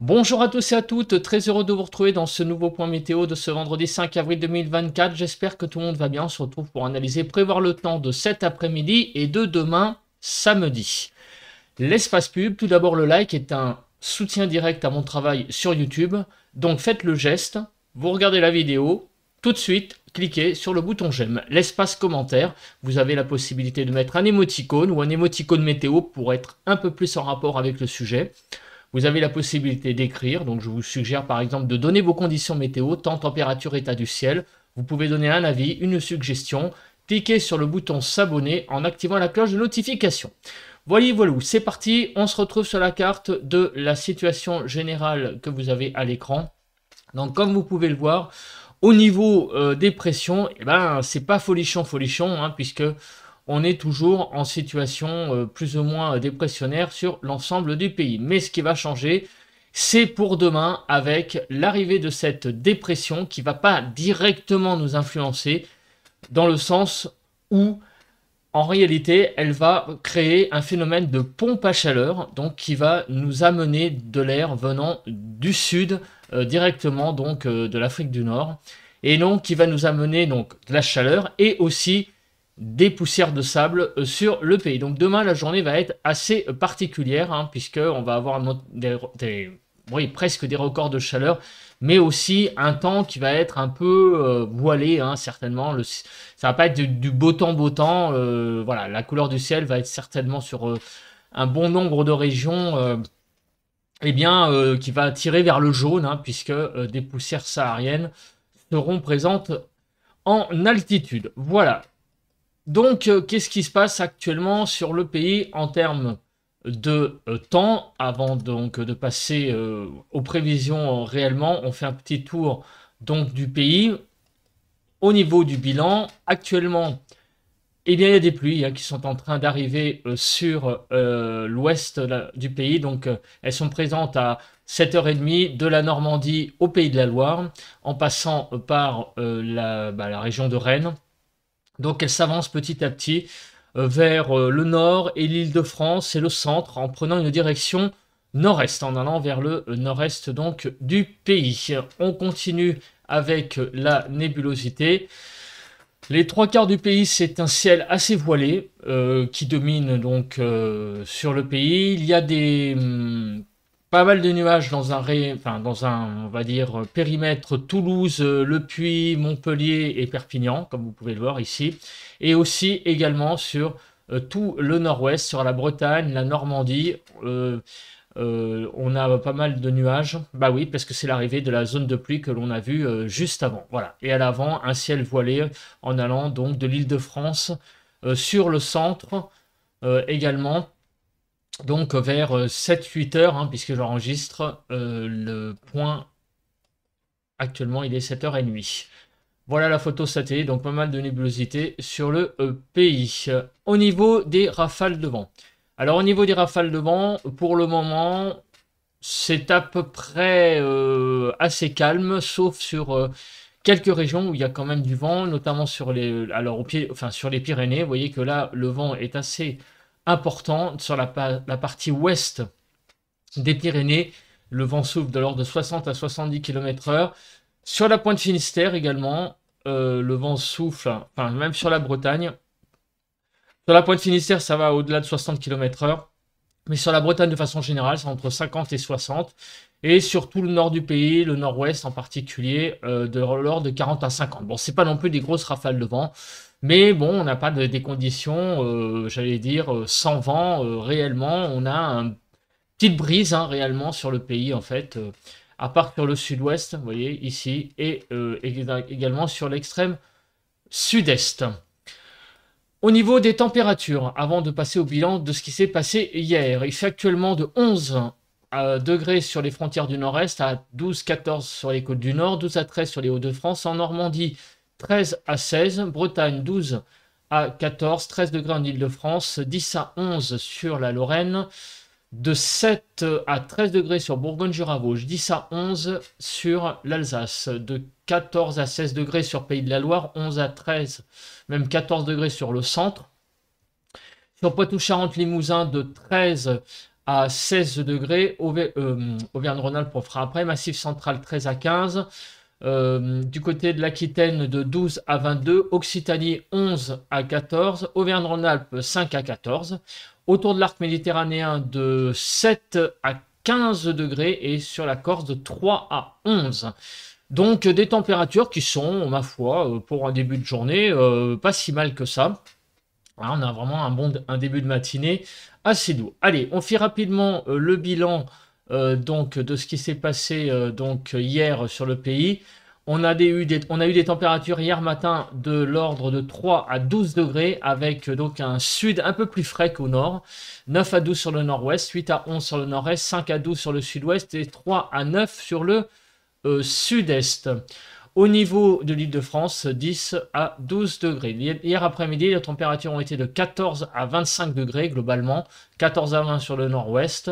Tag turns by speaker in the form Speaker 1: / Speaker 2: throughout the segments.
Speaker 1: Bonjour à tous et à toutes, très heureux de vous retrouver dans ce nouveau point météo de ce vendredi 5 avril 2024. J'espère que tout le monde va bien. On se retrouve pour analyser, prévoir le temps de cet après-midi et de demain, samedi. L'espace pub, tout d'abord le like est un soutien direct à mon travail sur YouTube. Donc faites le geste, vous regardez la vidéo, tout de suite, cliquez sur le bouton j'aime. L'espace commentaire, vous avez la possibilité de mettre un émoticône ou un émoticône météo pour être un peu plus en rapport avec le sujet. Vous avez la possibilité d'écrire, donc je vous suggère par exemple de donner vos conditions météo, temps, température, état du ciel. Vous pouvez donner un avis, une suggestion, cliquez sur le bouton s'abonner en activant la cloche de notification. Voilà, voilà, c'est parti, on se retrouve sur la carte de la situation générale que vous avez à l'écran. Donc comme vous pouvez le voir, au niveau euh, des pressions, eh ben, c'est pas folichon folichon, hein, puisque on est toujours en situation euh, plus ou moins euh, dépressionnaire sur l'ensemble du pays. Mais ce qui va changer, c'est pour demain avec l'arrivée de cette dépression qui va pas directement nous influencer dans le sens où en réalité, elle va créer un phénomène de pompe à chaleur, donc qui va nous amener de l'air venant du sud euh, directement donc de l'Afrique du Nord, et donc qui va nous amener donc de la chaleur et aussi des poussières de sable euh, sur le pays. Donc demain, la journée va être assez euh, particulière, hein, puisque puisqu'on va avoir des, presque des records de chaleur, mais aussi un temps qui va être un peu euh, voilé, hein, certainement. Le, ça va pas être du, beau temps, beau temps. voilà, la couleur du ciel va être certainement sur un bon nombre de régions. Eh bien, qui va tirer vers le jaune, hein, puisque des poussières sahariennes seront présentes en altitude. Voilà, donc, euh, qu'est-ce qui se passe actuellement sur le pays en termes de euh, temps avant donc de passer euh, aux prévisions réellement on fait un petit tour donc du pays au niveau du bilan actuellement eh il y a des pluies hein, qui sont en train d'arriver sur l'ouest du pays donc elles sont présentes à 7h30 de la Normandie au pays de la Loire en passant par bah, la région de Rennes donc elle s'avance petit à petit euh, vers euh, le nord et l'île de France et le centre en prenant une direction nord-est, en allant vers le nord-est donc du pays. On continue avec la nébulosité. Les trois quarts du pays, c'est un ciel assez voilé euh, qui domine donc sur le pays. Il y a des hum, pas mal de nuages dans un, ré... enfin, dans un on va dire, périmètre Toulouse, euh, Le Puy, Montpellier et Perpignan, comme vous pouvez le voir ici, et aussi également sur euh, tout le nord-ouest, sur la Bretagne, la Normandie. Euh, on a pas mal de nuages. Bah oui, parce que c'est l'arrivée de la zone de pluie que l'on a vue juste avant. Voilà. Et à l'avant, un ciel voilé en allant donc de l'île de France sur le centre également donc vers 7-8 euh, heures, hein, puisque j'enregistre euh, le point. Actuellement, il est 7h30. Voilà la photo satellite, donc pas mal de nébulosité sur le euh, pays. Au niveau des rafales de vent. Alors au niveau des rafales de vent, pour le moment, c'est à peu près assez calme, sauf sur quelques régions où il y a quand même du vent, notamment sur les, alors, au pied, enfin, sur les Pyrénées. Vous voyez que là, le vent est assez important sur la, partie ouest des Pyrénées. Le vent souffle de l'ordre de 60 à 70 km/h. Sur la pointe Finistère également, euh, le vent souffle, enfin même sur la Bretagne. Sur la pointe Finistère, ça va au-delà de 60 km/h. Mais sur la Bretagne de façon générale, c'est entre 50 et 60. Et sur tout le nord du pays, le nord-ouest en particulier, euh, de l'ordre de 40 à 50. Bon, c'est pas non plus des grosses rafales de vent. Mais bon, on n'a pas des conditions, euh, j'allais dire, euh, sans vent euh, réellement. On a une petite brise hein, réellement sur le pays en fait, à part sur le sud-ouest, vous voyez ici, et également sur l'extrême sud-est. Au niveau des températures, avant de passer au bilan de ce qui s'est passé hier, il fait actuellement de 11 degrés sur les frontières du nord-est à 12-14 sur les côtes du nord, 12 à 13 sur les Hauts-de-France en Normandie, 13 à 16, Bretagne 12 à 14, 13 degrés en Ile-de-France, 10 à 11 sur la Lorraine, de 7 à 13 degrés sur Bourgogne-Jura-Vosges, 10 à 11 sur l'Alsace, de 14 à 16 degrés sur Pays de la Loire, 11 à 13, même 14 degrés sur le centre. Sur Poitou-Charentes-Limousin, de 13 à 16 degrés, euh, Auvergne-Rhône-Alpes, fera après, Massif Central 13 à 15, euh, du côté de l'Aquitaine de 12 à 22, Occitanie 11 à 14, Auvergne-Rhône-Alpes 5 à 14, autour de l'arc méditerranéen de 7 à 15 degrés et sur la Corse de 3 à 11. Donc des températures qui sont, ma foi, euh, pour un début de journée, euh, pas si mal que ça. Ah, on a vraiment un, bon, un début de matinée assez doux. Allez, on fait rapidement le bilan euh, donc de ce qui s'est passé euh, donc hier sur le pays. On a, eu des, a températures hier matin de l'ordre de 3 à 12 degrés, avec euh, donc un sud un peu plus frais qu'au nord. 9 à 12 sur le nord-ouest, 8 à 11 sur le nord-est, 5 à 12 sur le sud-ouest et 3 à 9 sur le sud-est. Au niveau de l'île de France, 10 à 12 degrés. Hier après-midi, les températures ont été de 14 à 25 degrés globalement, 14 à 20 sur le nord-ouest,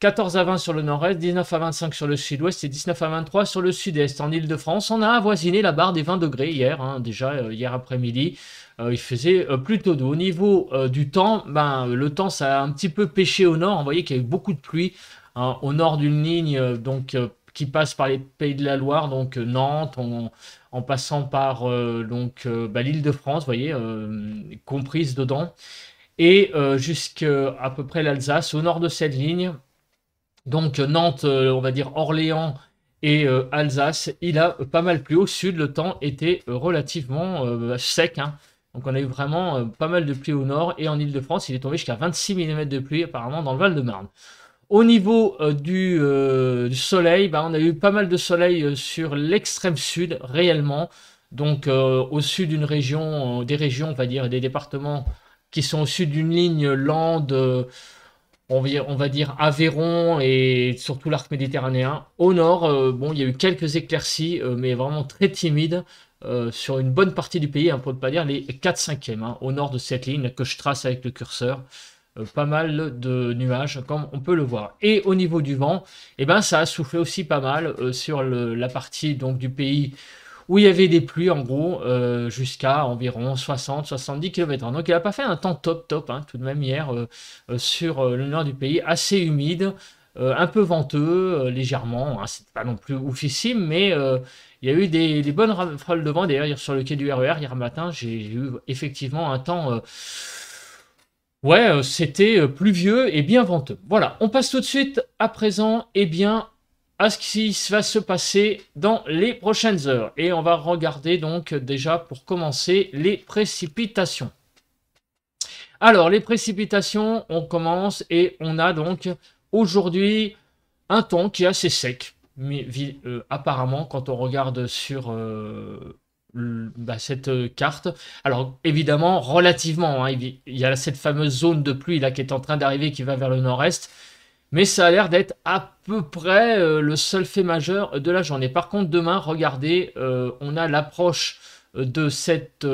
Speaker 1: 14 à 20 sur le nord-est, 19 à 25 sur le sud-ouest et 19 à 23 sur le sud-est. En Ile-de-France, on a avoisiné la barre des 20 degrés hier, hein, déjà euh, hier après-midi. Euh, il faisait euh, plutôt doux. Au niveau du temps, ben, le temps ça a un petit peu pêché au nord. vous voyez qu'il y a eu beaucoup de pluie hein, au nord d'une ligne donc, qui passe par les pays de la Loire, donc Nantes, en, passant par donc ben, l'île de France, vous voyez, comprise dedans, et jusqu'à peu près l'Alsace. Au nord de cette ligne, donc Nantes, euh, on va dire Orléans et euh, Alsace, il a pas mal plu. Au sud, le temps était euh, relativement sec. Hein. Donc on a eu vraiment pas mal de pluie au nord. Et en Ile-de-France, il est tombé jusqu'à 26 mm de pluie apparemment dans le Val-de-Marne. Au niveau du, soleil, ben, on a eu pas mal de soleil sur l'extrême sud, réellement. Donc au sud d'une région, des régions, on va dire, des départements qui sont au sud d'une ligne lande on va, dire Aveyron et surtout l'arc méditerranéen. Au nord, euh, bon, il y a eu quelques éclaircies, euh, mais vraiment très timides. Euh, sur une bonne partie du pays, un hein, pour ne pas dire les 4 5 hein, au nord de cette ligne que je trace avec le curseur. pas mal de nuages, comme on peut le voir. Et au niveau du vent, eh ben, ça a soufflé aussi pas mal sur la partie donc, du pays où il y avait des pluies en gros euh, jusqu'à environ 60-70 km. Donc il n'a pas fait un temps top top hein, tout de même hier euh, euh, sur le nord du pays, assez humide, un peu venteux légèrement, hein, c'est pas non plus oufissime, mais il y a eu des, des bonnes rafales de vent d'ailleurs sur le quai du RER e hier matin, j'ai eu effectivement un temps... Ouais, c'était pluvieux et bien venteux. Voilà, on passe tout de suite à présent, eh bien, à ce qui va se passer dans les prochaines heures. Et on va regarder donc déjà pour commencer les précipitations. Alors les précipitations, on commence et on a donc aujourd'hui un temps qui est assez sec. Mais euh, apparemment, quand on regarde sur euh, bah, cette carte, alors évidemment, relativement, hein, il y a cette fameuse zone de pluie là qui est en train d'arriver qui va vers le nord-est. Mais ça a l'air d'être à peu près euh, le seul fait majeur de la journée. Par contre, demain, regardez, euh, on a l'approche euh, de cette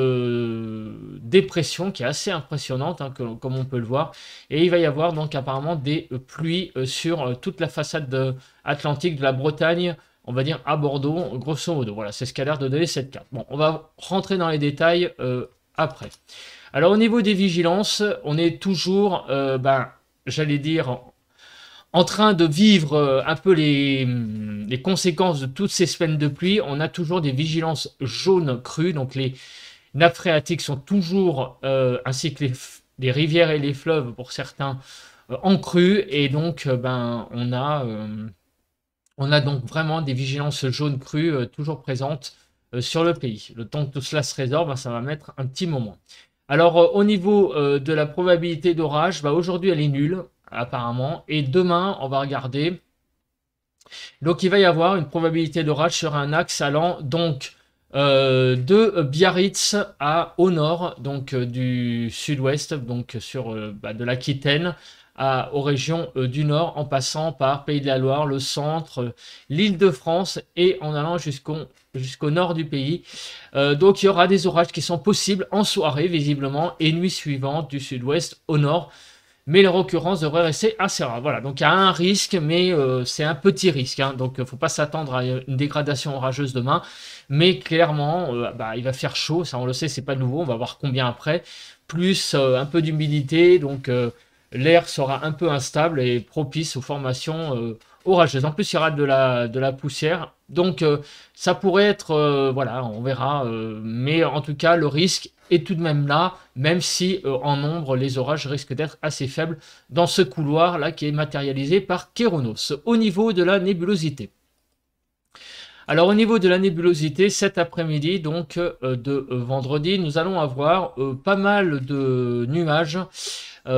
Speaker 1: dépression qui est assez impressionnante, hein, comme on peut le voir. Et il va y avoir donc apparemment des pluies sur toute la façade atlantique de la Bretagne, on va dire à Bordeaux, grosso modo. Voilà, c'est ce qu'a l'air de donner cette carte. Bon, on va rentrer dans les détails après. Alors au niveau des vigilances, on est toujours, ben, j'allais dire, en train de vivre euh, un peu les, conséquences de toutes ces semaines de pluie, on a toujours des vigilances jaunes crues. Donc les nappes phréatiques sont toujours, euh, ainsi que les, rivières et les fleuves pour certains, euh, en crue. Et donc, ben, on, a, on a donc vraiment des vigilances jaunes crues toujours présentes sur le pays. Le temps que tout cela se résorbe, ben, ça va mettre un petit moment. Alors au niveau de la probabilité d'orage, ben, aujourd'hui elle est nulle apparemment. Et demain, on va regarder. Donc il va y avoir une probabilité d'orage sur un axe allant donc euh, de Biarritz à au nord, donc euh, du sud-ouest, donc sur euh, bah, de l'Aquitaine aux régions du nord, en passant par Pays de la Loire, le centre, l'Île-de-France et en allant jusqu'au jusqu'au nord du pays. donc il y aura des orages qui sont possibles en soirée visiblement et nuit suivante du sud-ouest au nord mais leur occurrence devrait rester assez rare. Voilà, donc il y a un risque, mais euh, c'est un petit risque. Hein. donc il euh, ne faut pas s'attendre à euh, une dégradation orageuse demain. Mais clairement, bah, il va faire chaud, ça on le sait, c'est pas nouveau, on va voir combien après. Plus un peu d'humidité, donc l'air sera un peu instable et propice aux formations orageuses. En plus, il y aura de la, de la poussière. Donc ça pourrait être, voilà, on verra. mais en tout cas, le risque et tout de même là, même si euh, en nombre les orages risquent d'être assez faibles dans ce couloir là qui est matérialisé par Kéronos au niveau de la nébulosité. Alors au niveau de la nébulosité, cet après-midi, donc euh, de euh, vendredi, nous allons avoir pas mal de nuages.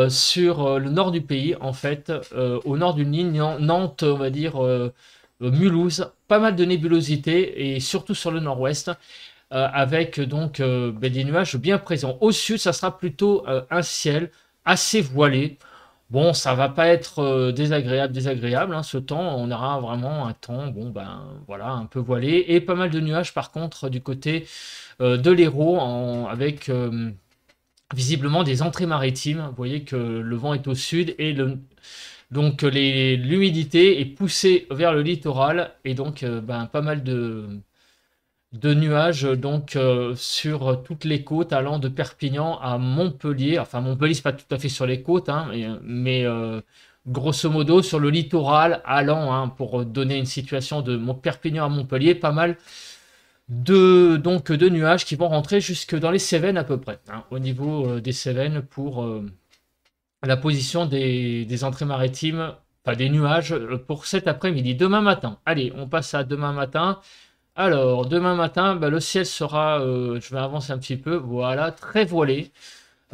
Speaker 1: sur le nord du pays, en fait, au nord d'une ligne Nantes, on va dire Mulhouse, pas mal de nébulosité et surtout sur le nord-ouest. Euh, avec donc euh, ben, des nuages bien présents. Au sud, ça sera plutôt euh, un ciel assez voilé. Bon, ça va pas être désagréable, désagréable. Hein, ce temps, on aura vraiment un temps, bon ben voilà, un peu voilé et pas mal de nuages par contre du côté de l'Hérault, avec visiblement des entrées maritimes. Vous voyez que le vent est au sud et le, donc l'humidité est poussée vers le littoral et donc ben, pas mal de de nuages euh, donc euh, sur toutes les côtes allant de Perpignan à Montpellier. Enfin, Montpellier, n'est pas tout à fait sur les côtes, hein, mais, euh, grosso modo sur le littoral allant, hein, pour donner une situation de Perpignan à Montpellier, pas mal de, donc, de nuages qui vont rentrer jusque dans les Cévennes à peu près, hein, au niveau des Cévennes pour la position des, entrées maritimes, pas des nuages pour cet après-midi, demain matin. Allez, on passe à demain matin. Alors, demain matin, bah, le ciel sera, euh, je vais avancer un petit peu, voilà, très voilé.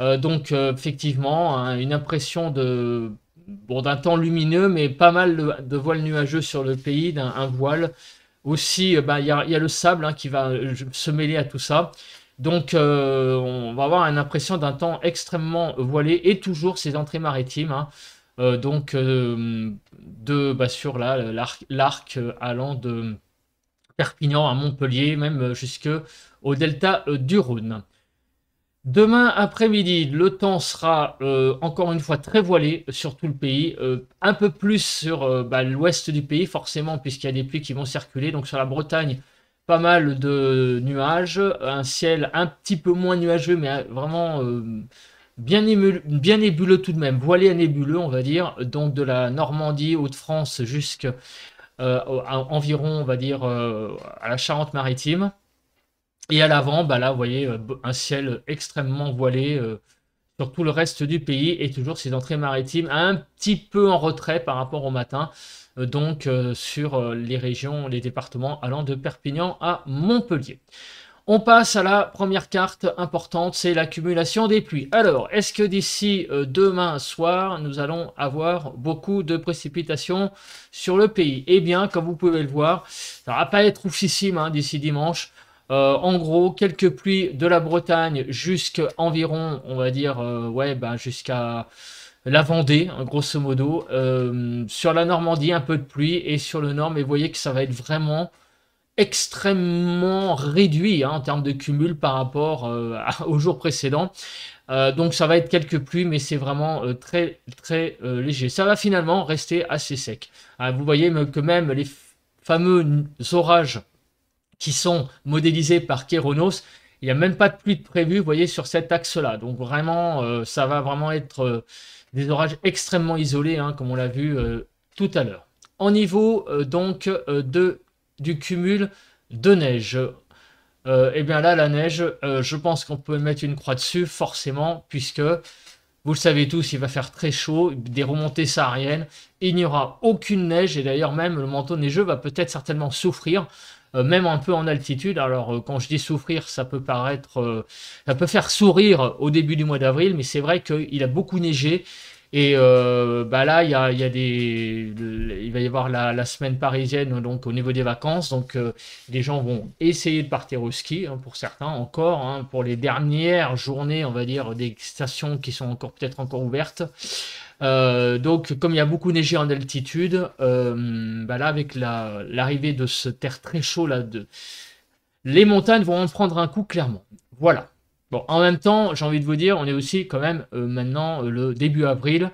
Speaker 1: Euh, donc, euh, effectivement, hein, une impression de bon, d'un temps lumineux, mais pas mal de, voiles nuageux sur le pays, d'un voile. Aussi, bah, il y, a le sable hein, qui va se mêler à tout ça. Donc, on va avoir une impression d'un temps extrêmement voilé et toujours ces entrées maritimes. Hein. donc, de, bah, sur l'arc allant de Perpignan à Montpellier, même jusque au delta euh, du Rhône. Demain après-midi, le temps sera euh, encore une fois très voilé sur tout le pays, euh, un peu plus sur bah, l'ouest du pays forcément puisqu'il y a des pluies qui vont circuler, donc sur la Bretagne, pas mal de nuages, un ciel un petit peu moins nuageux mais vraiment bien, bien nébuleux tout de même, voilé à nébuleux on va dire, donc de la Normandie, haute de france jusqu'à euh, à, environ, on va dire, euh, à la Charente-Maritime. Et à l'avant, bah là, vous voyez euh, un ciel extrêmement voilé sur tout le reste du pays et toujours ces entrées maritimes un petit peu en retrait par rapport au matin, donc sur les régions, les départements allant de Perpignan à Montpellier. On passe à la première carte importante, c'est l'accumulation des pluies. Alors, est-ce que d'ici euh, demain soir, nous allons avoir beaucoup de précipitations sur le pays Eh bien, comme vous pouvez le voir, ça ne va pas être oufissime hein, d'ici dimanche. Euh, en gros, quelques pluies de la Bretagne jusqu'à environ, on va dire, euh, ouais, bah, jusqu'à la Vendée, hein, grosso modo. sur la Normandie, un peu de pluie et sur le nord, mais vous voyez que ça va être vraiment extrêmement réduit hein, en termes de cumul par rapport euh, au jour précédent. Euh, donc ça va être quelques pluies, mais c'est vraiment euh, très très euh, léger. Ça va finalement rester assez sec. Ah, vous voyez que même les fameux orages qui sont modélisés par Kéronos, il n'y a même pas de pluie de prévue, vous voyez, sur cet axe-là. Donc vraiment, ça va vraiment être des orages extrêmement isolés, hein, comme on l'a vu tout à l'heure. En niveau donc de du cumul de neige. et euh, eh bien là, la neige, euh, je pense qu'on peut mettre une croix dessus, forcément, puisque vous le savez tous, il va faire très chaud, des remontées sahariennes, il n'y aura aucune neige, et d'ailleurs même le manteau neigeux va peut-être certainement souffrir, euh, même un peu en altitude. Alors quand je dis souffrir, ça peut paraître, ça peut faire sourire au début du mois d'avril, mais c'est vrai qu'il a beaucoup neigé et euh, bah là, il y a, y a des, il va y avoir la, semaine parisienne donc au niveau des vacances. Donc euh, les gens vont essayer de partir au ski hein, pour certains encore hein, pour les dernières journées, on va dire des stations qui sont encore peut-être encore ouvertes. Euh, donc, comme il y a beaucoup neigé en altitude, bah là, avec l'arrivée de ce terre très chaud là, de... les montagnes vont en prendre un coup clairement. Voilà en même temps, j'ai envie de vous dire, on est aussi quand même euh, maintenant euh, le début avril.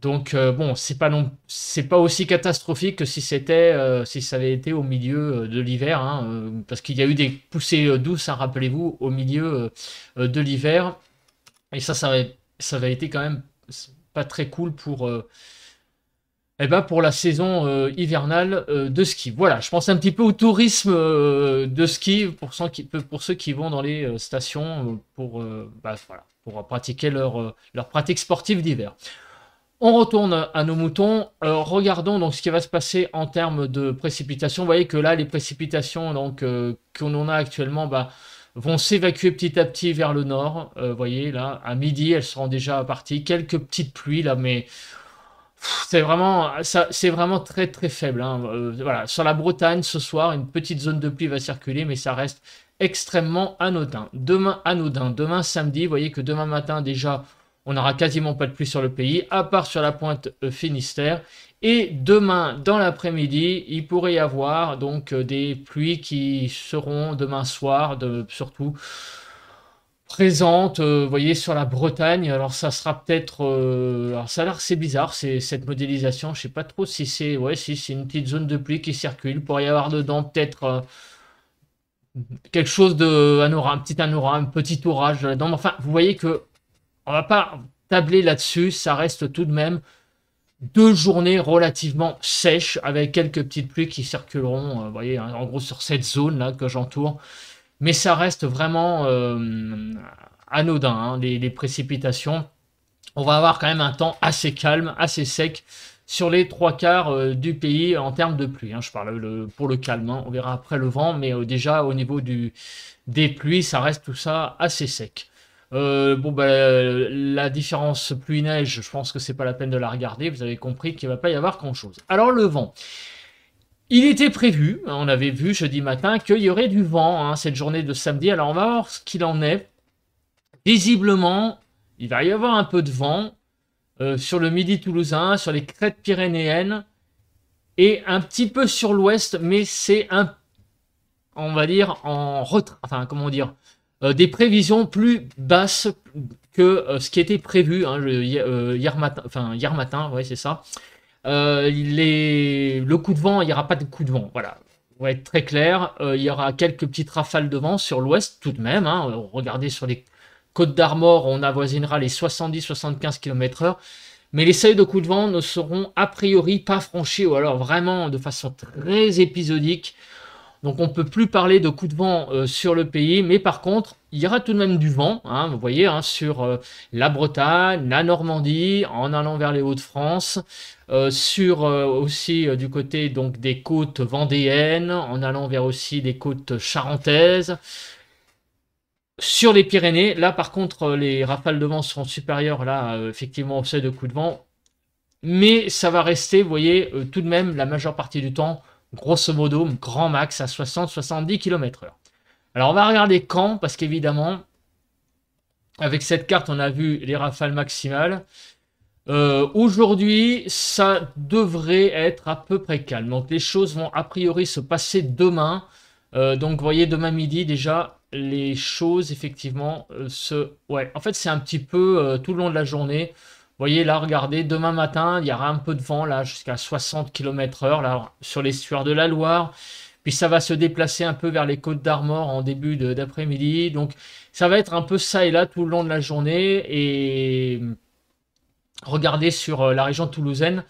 Speaker 1: Donc euh, bon, c'est pas c'est pas aussi catastrophique que si c'était, si ça avait été au milieu de l'hiver, hein, parce qu'il y a eu des poussées douces, hein, rappelez-vous, au milieu de l'hiver, et ça, ça ça avait été quand même pas très cool pour eh ben, pour la saison euh, hivernale euh, de ski. Voilà, je pense un petit peu au tourisme euh, de ski pour, ceux qui, pour ceux qui vont dans les stations pour, bah, voilà, pour pratiquer leur, leur pratique sportive d'hiver. On retourne à nos moutons. regardons donc ce qui va se passer en termes de précipitations. Vous voyez que là, les précipitations donc qu'on a actuellement, bah, vont s'évacuer petit à petit vers le nord. Vous voyez là, à midi, elles seront déjà parties. Quelques petites pluies là, mais c'est vraiment, c'est vraiment très très faible. Hein. Euh, voilà, sur la Bretagne ce soir, une petite zone de pluie va circuler, mais ça reste extrêmement anodin. Demain anodin, demain samedi, vous voyez que demain matin déjà, on n'aura quasiment pas de pluie sur le pays, à part sur la pointe euh, Finistère. Et demain, dans l'après-midi, il pourrait y avoir donc euh, des pluies qui seront demain soir, surtout présente, euh, vous voyez, sur la Bretagne. Alors, ça sera peut-être. Euh, alors, ça a l'air, c'est bizarre, c'est cette modélisation. Je ne sais pas trop si c'est. Ouais, si c'est une petite zone de pluie qui circule. Il pourrait y avoir dedans peut-être euh, quelque chose de un petit un un petit orage là-dedans. Enfin, vous voyez que on va pas tabler là-dessus, ça reste tout de même deux journées relativement sèches avec quelques petites pluies qui circuleront, vous voyez, hein, en gros sur cette zone là que j'entoure mais ça reste vraiment euh, anodin, hein, les, précipitations. On va avoir quand même un temps assez calme, assez sec sur les trois quarts euh, du pays en termes de pluie. Hein. je parle pour le calme, hein. on verra après le vent, mais euh, déjà au niveau des pluies, ça reste tout ça assez sec. bon, bah, la différence pluie-neige, je pense que c'est pas la peine de la regarder. Vous avez compris qu'il va pas y avoir grand chose. Alors, le vent. Il était prévu, hein, on avait vu jeudi matin, qu'il y aurait du vent hein, cette journée de samedi. Alors on va voir ce qu'il en est. Visiblement, il va y avoir un peu de vent euh, sur le midi toulousain, sur les crêtes pyrénéennes et un petit peu sur l'ouest, mais c'est un, on va dire, en enfin comment dire, euh, des prévisions plus basses que euh, ce qui était prévu hein, hier matin, enfin hier matin, ouais c'est ça. Euh, le coup de vent, il n'y aura pas de coup de vent. Voilà. On va être très clair. Euh, il y aura quelques petites rafales de vent sur l'ouest tout de même. Hein. Regardez sur les côtes d'Armor, on avoisinera les 70-75 km/h. Mais les seuils de coup de vent ne seront a priori pas franchis ou alors vraiment de façon très épisodique. Donc on ne peut plus parler de coup de vent euh, sur le pays, mais par contre, il y aura tout de même du vent, hein, vous voyez, hein, sur la Bretagne, la Normandie, en allant vers les Hauts-de-France, euh, sur euh, aussi euh, du côté donc des côtes vendéennes, en allant vers aussi des côtes charentaises. Sur les Pyrénées, là par contre, les rafales de vent seront supérieures là effectivement au seuil de coup de vent, mais ça va rester, vous voyez, tout de même la majeure partie du temps, grosso modo, grand max à 60-70 km/h. Alors on va regarder quand, parce qu'évidemment, avec cette carte, on a vu les rafales maximales. Euh, Aujourd'hui, ça devrait être à peu près calme. Donc les choses vont a priori se passer demain. Euh, donc vous voyez, demain midi déjà, les choses effectivement euh, se... Ouais, en fait c'est un petit peu euh, tout le long de la journée. Vous voyez là, regardez, demain matin, il y aura un peu de vent là, jusqu'à 60 km heure là, sur l'estuaire de la Loire. Puis ça va se déplacer un peu vers les côtes d'Armor en début d'après-midi. Donc ça va être un peu ça et là tout le long de la journée. Et regardez sur euh, la région toulousaine.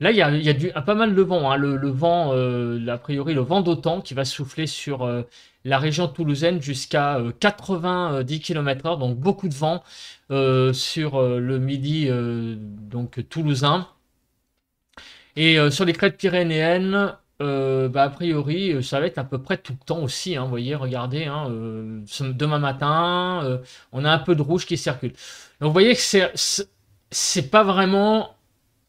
Speaker 1: Là, il y a, du, ah, pas mal de vent. Hein. Le, vent, euh, a priori, le vent d'autant qui va souffler sur euh, la région toulousaine jusqu'à 90 km/h. Donc, beaucoup de vent sur le midi donc, toulousain. Et sur les crêtes pyrénéennes, bah, a priori, ça va être à peu près tout le temps aussi. Hein. Vous voyez, regardez, hein, demain matin, on a un peu de rouge qui circule. Donc, vous voyez que c'est c'est pas vraiment,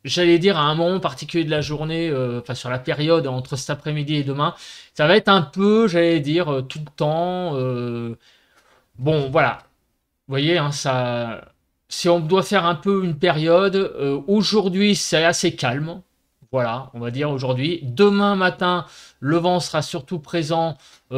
Speaker 1: j'allais dire, à un moment particulier de la journée, euh, enfin sur la période entre cet après-midi et demain. Ça va être un peu, j'allais dire, euh, tout le temps. Euh, bon, voilà. Vous voyez, hein, ça. Si on doit faire un peu une période, aujourd'hui c'est assez calme. Voilà, on va dire aujourd'hui. Demain matin, le vent sera surtout présent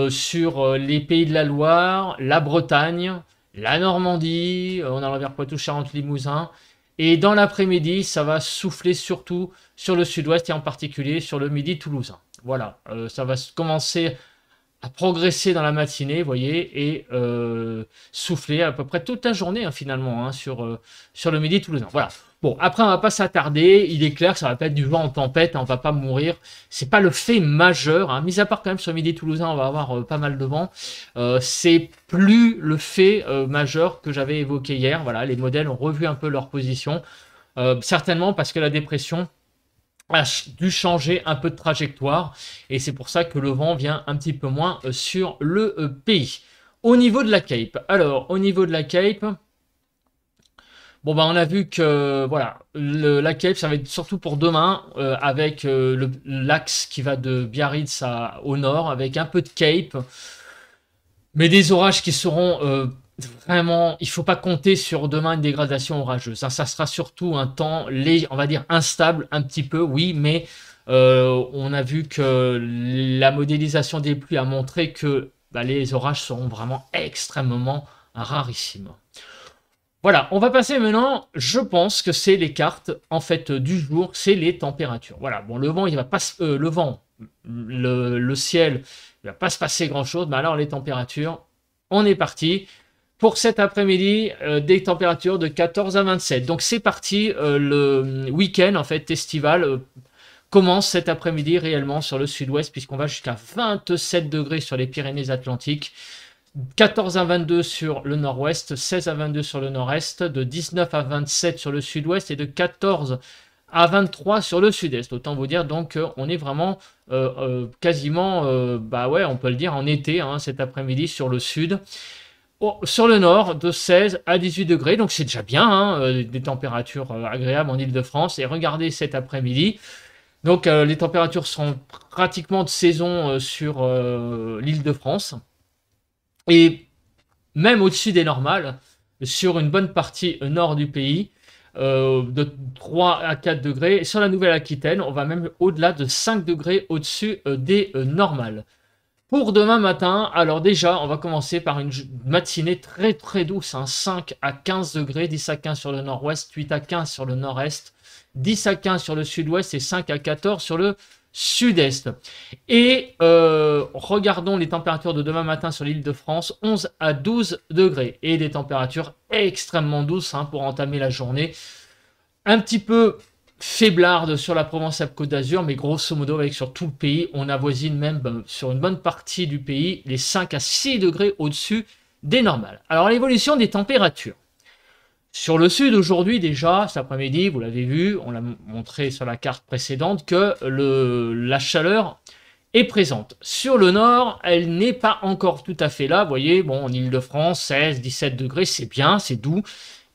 Speaker 1: sur les pays de la Loire, la Bretagne, la Normandie, On on a vers poitou charente limousin et dans l'après-midi, ça va souffler surtout sur le sud-ouest et en particulier sur le midi toulousain. Voilà, euh, ça va commencer à progresser dans la matinée, vous voyez, et euh, souffler à peu près toute la journée hein, finalement hein, sur, euh, sur le midi toulousain. Voilà. Bon, après on va pas s'attarder. Il est clair que ça va pas être du vent en tempête, hein, on ne va pas mourir. C'est pas le fait majeur. Mis à part quand même sur le midi toulousain, on va avoir euh, pas mal de vent. C'est plus le fait majeur que j'avais évoqué hier. Voilà, les modèles ont revu un peu leur position. certainement parce que la dépression a dû changer un peu de trajectoire et c'est pour ça que le vent vient un petit peu moins euh, sur le euh, pays. Au niveau de la Cape, alors au niveau de la Cape, Bon bah on a vu que voilà le, la Cape ça va être surtout pour demain euh, avec l'axe qui va de Biarritz au nord avec un peu de Cape, mais des orages qui seront vraiment, il faut pas compter sur demain une dégradation orageuse. Ça, sera surtout un temps, léger, on va dire, instable un petit peu, oui, mais euh, on a vu que la modélisation des pluies a montré que bah, les orages seront vraiment extrêmement rarissimes. Voilà, on va passer maintenant, je pense que c'est les cartes en fait du jour, c'est les températures. Voilà, bon le vent, il va pas euh, le vent, le, le ciel, il va pas se passer grand-chose, mais alors les températures, on est parti pour cet après-midi, euh, des températures de 14 à 27. Donc c'est parti, euh, le week-end en fait estival euh, commence cet après-midi réellement sur le sud-ouest puisqu'on va jusqu'à 27 degrés sur les Pyrénées-Atlantiques. 14 à 22 sur le nord-ouest, 16 à 22 sur le nord-est, de 19 à 27 sur le sud-ouest et de 14 à 23 sur le sud-est. Autant vous dire donc on est vraiment quasiment, bah ouais, on peut le dire en été hein, cet après-midi sur le sud. Oh, sur le nord de 16 à 18 degrés. Donc c'est déjà bien, hein, euh, des températures euh, agréables en Ile-de-France. Et regardez cet après-midi. Donc euh, les températures sont pratiquement de saison sur l'île de France. Et même au-dessus des normales, sur une bonne partie nord du pays, de 3 à 4 degrés. sur la Nouvelle-Aquitaine, on va même au-delà de 5 degrés au-dessus des normales. Pour demain matin, alors déjà, on va commencer par une matinée très très douce, 5 hein. à 15 degrés, 10 à 15 sur le nord-ouest, 8 à 15 sur le nord-est, 10 à 15 sur le sud-ouest et 5 à 14 sur le sud-est. Et euh, regardons les températures de demain matin sur l'île de France, 11 à 12 degrés et des températures extrêmement douces hein, pour entamer la journée. Un petit peu faiblarde sur la Provence-Alpes-Côte d'Azur, mais grosso modo, avec sur tout le pays, on avoisine même ben, sur une bonne partie du pays les 5 à 6 degrés au-dessus des normales. Alors l'évolution des températures. Sur le sud aujourd'hui déjà, cet après-midi, vous l'avez vu, on l'a montré sur la carte précédente, que la chaleur est présente. Sur le nord, elle n'est pas encore tout à fait là. Vous voyez, bon, en Ile-de-France, 16, 17 degrés, c'est bien, c'est doux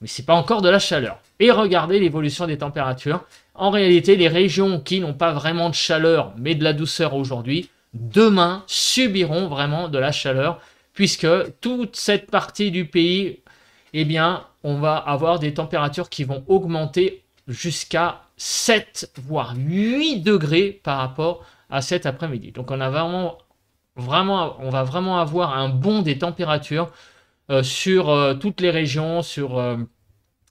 Speaker 1: mais c'est pas encore de la chaleur. Et regardez l'évolution des températures. En réalité, les régions qui n'ont pas vraiment de chaleur, mais de la douceur aujourd'hui, demain subiront vraiment de la chaleur, puisque toute cette partie du pays, eh bien, on va avoir des températures qui vont augmenter jusqu'à 7 voire 8 degrés par rapport à cet après-midi. Donc on a vraiment, vraiment, on va vraiment avoir un bond des températures euh, sur euh, toutes les régions, sur euh,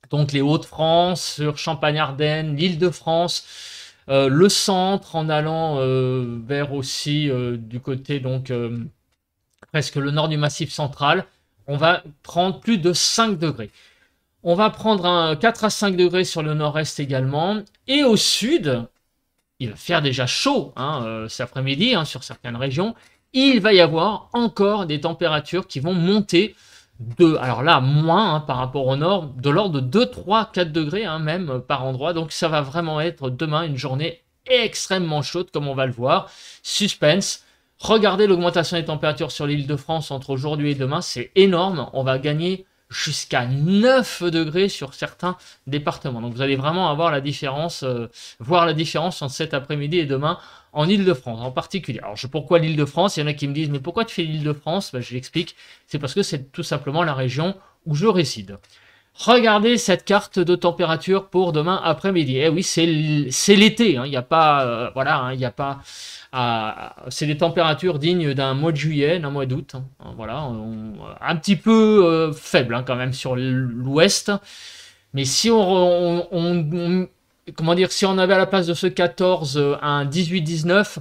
Speaker 1: donc les Hauts-de-France, sur Champagne-Ardenne, l'Île-de-France, le centre en allant vers aussi du côté donc presque le nord du massif central, on va prendre plus de 5 degrés. On va prendre un 4 à 5 degrés sur le nord-est également. Et au sud, il va faire déjà chaud hein, cet après-midi hein, sur certaines régions. Il va y avoir encore des températures qui vont monter de, alors là, moins hein, par rapport au nord, de l'ordre de 2, 3, 4 degrés hein, même euh, par endroit. Donc ça va vraiment être demain une journée extrêmement chaude comme on va le voir. Suspense. Regardez l'augmentation des températures sur l'île de France entre aujourd'hui et demain, c'est énorme. On va gagner jusqu'à 9 degrés sur certains départements. Donc vous allez vraiment avoir la différence, euh, voir la différence entre cet après-midi et demain en Ile-de-France en particulier. Alors je, pourquoi l'Ile-de-France Il y en a qui me disent mais pourquoi tu fais l'Ile-de-France ben, Je l'explique, c'est parce que c'est tout simplement la région où je réside. Regardez cette carte de température pour demain après-midi. Eh oui, c'est l'été. Hein. Il n'y a pas, euh, voilà, hein, il n'y a pas. Ah, c'est des températures dignes d'un mois de juillet, d'un mois d'août. Hein. voilà, un petit peu euh, faible quand même sur l'ouest. Mais si on, comment dire, si on avait à la place de ce 14 euh, un 18-19,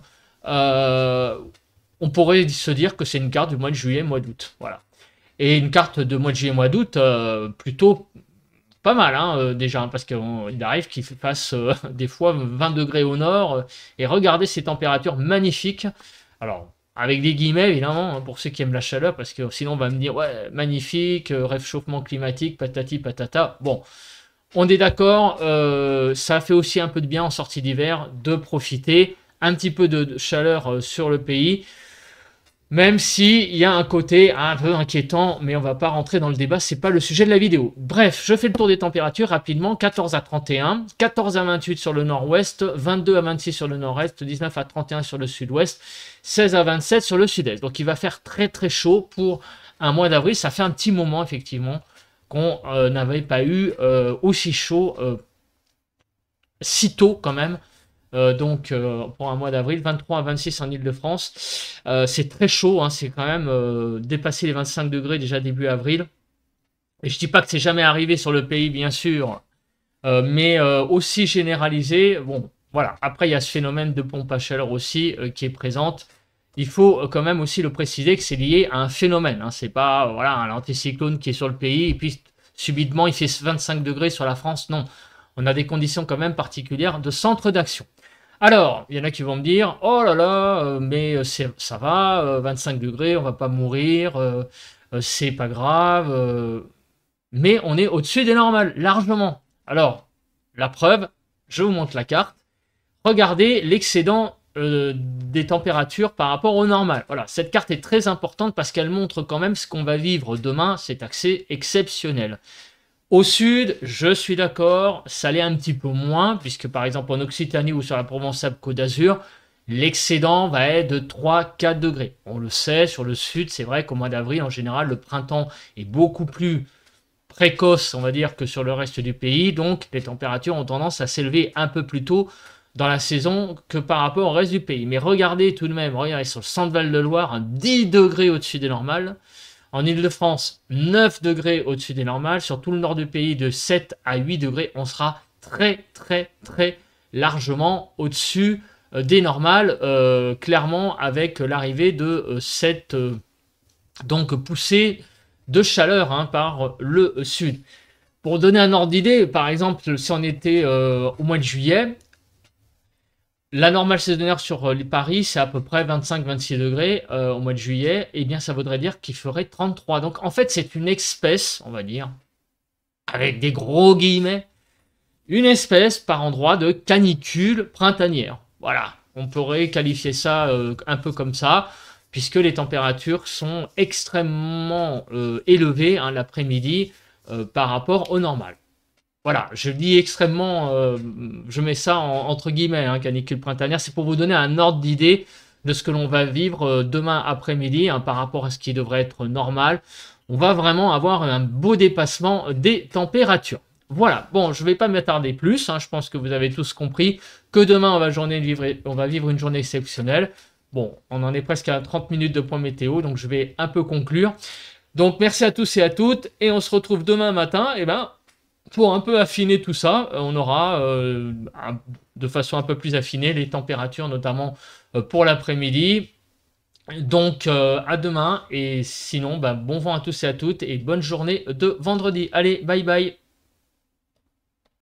Speaker 1: on pourrait se dire que c'est une carte du mois de juillet, mois d'août. Voilà. Et une carte de mois de juillet, mois d'août, euh, plutôt pas mal hein, euh, déjà, hein, parce qu'il arrive qu'il fasse euh, des fois 20 degrés au nord. et regardez ces températures magnifiques. Alors, avec des guillemets évidemment, hein, pour ceux qui aiment la chaleur, parce que sinon on va me dire ouais, magnifique, réchauffement climatique, patati patata. Bon, on est d'accord, ça fait aussi un peu de bien en sortie d'hiver de profiter un petit peu de chaleur sur le pays. Même s'il y a un côté un peu inquiétant, mais on va pas rentrer dans le débat, c'est pas le sujet de la vidéo. Bref, je fais le tour des températures rapidement, 14 à 31, 14 à 28 sur le nord-ouest, 22 à 26 sur le nord-est, 19 à 31 sur le sud-ouest, 16 à 27 sur le sud-est. Donc il va faire très très chaud pour un mois d'avril, ça fait un petit moment effectivement qu'on euh, n'avait pas eu euh, aussi chaud euh, si tôt quand même euh, donc euh, pour un mois d'avril, 23 à 26 en Ile-de-France. Euh, c'est très chaud, hein, c'est quand même dépassé les 25 degrés déjà début avril. Et je dis pas que c'est jamais arrivé sur le pays, bien sûr, mais aussi généralisé. Bon, voilà. Après, il y a ce phénomène de pompe à chaleur aussi qui est présente. Il faut quand même aussi le préciser que c'est lié à un phénomène. Hein, c'est pas voilà un anticyclone qui est sur le pays et puis subitement il fait 25 degrés sur la France. Non, on a des conditions quand même particulières de centre d'action. Alors, il y en a qui vont me dire, oh là là, euh, mais euh, ça va, 25 euh, degrés, on va pas mourir, c'est pas grave, mais on est au-dessus des normales, largement. Alors, la preuve, je vous montre la carte. Regardez l'excédent des températures par rapport au normal. Voilà, cette carte est très importante parce qu'elle montre quand même ce qu'on va vivre demain, cet accès exceptionnel. Au sud, je suis d'accord, ça l'est un petit peu moins, puisque par exemple en Occitanie ou sur la Provence-Alpes Côte d'Azur, l'excédent va être de 3-4 degrés. On le sait, sur le sud, c'est vrai qu'au mois d'avril, en général, le printemps est beaucoup plus précoce, on va dire, que sur le reste du pays, donc les températures ont tendance à s'élever un peu plus tôt dans la saison que par rapport au reste du pays. Mais regardez tout de même, regardez sur le centre Val de Loire, 10 degrés au-dessus des normales, en Ile-de-France, 9 degrés au-dessus des normales. Sur tout le nord du pays, de 7 à 8 degrés, on sera très, très, très largement au-dessus euh, des normales, euh, clairement avec l'arrivée de euh, cette donc poussée de chaleur hein, par le sud. Pour donner un ordre d'idée, par exemple, si on était au mois de juillet, la normale saisonnière sur euh, les paris, c'est à peu près 25-26 degrés euh, au mois de juillet. eh bien, ça voudrait dire qu'il ferait 33. Donc, en fait, c'est une espèce, on va dire, avec des gros guillemets, une espèce par endroit de canicule printanière. Voilà, on pourrait qualifier ça euh, un peu comme ça, puisque les températures sont extrêmement élevées hein, l'après-midi par rapport au normal voilà, je dis extrêmement, euh, je mets ça entre guillemets, hein, canicule printanière, c'est pour vous donner un ordre d'idée de ce que l'on va vivre euh, demain après-midi hein, par rapport à ce qui devrait être normal. On va vraiment avoir un beau dépassement des températures. Voilà, bon, je ne vais pas m'attarder plus, hein. je pense que vous avez tous compris que demain on va, journée vivre, on va vivre une journée exceptionnelle. Bon, on en est presque à 30 minutes de point météo, donc je vais un peu conclure. Donc merci à tous et à toutes, et on se retrouve demain matin, et eh ben pour un peu affiner tout ça, euh, on aura euh, de façon un peu plus affinée les températures, notamment euh, pour l'après-midi. Donc à demain et sinon bah, bon vent à tous et à toutes et bonne journée de vendredi. Allez, bye bye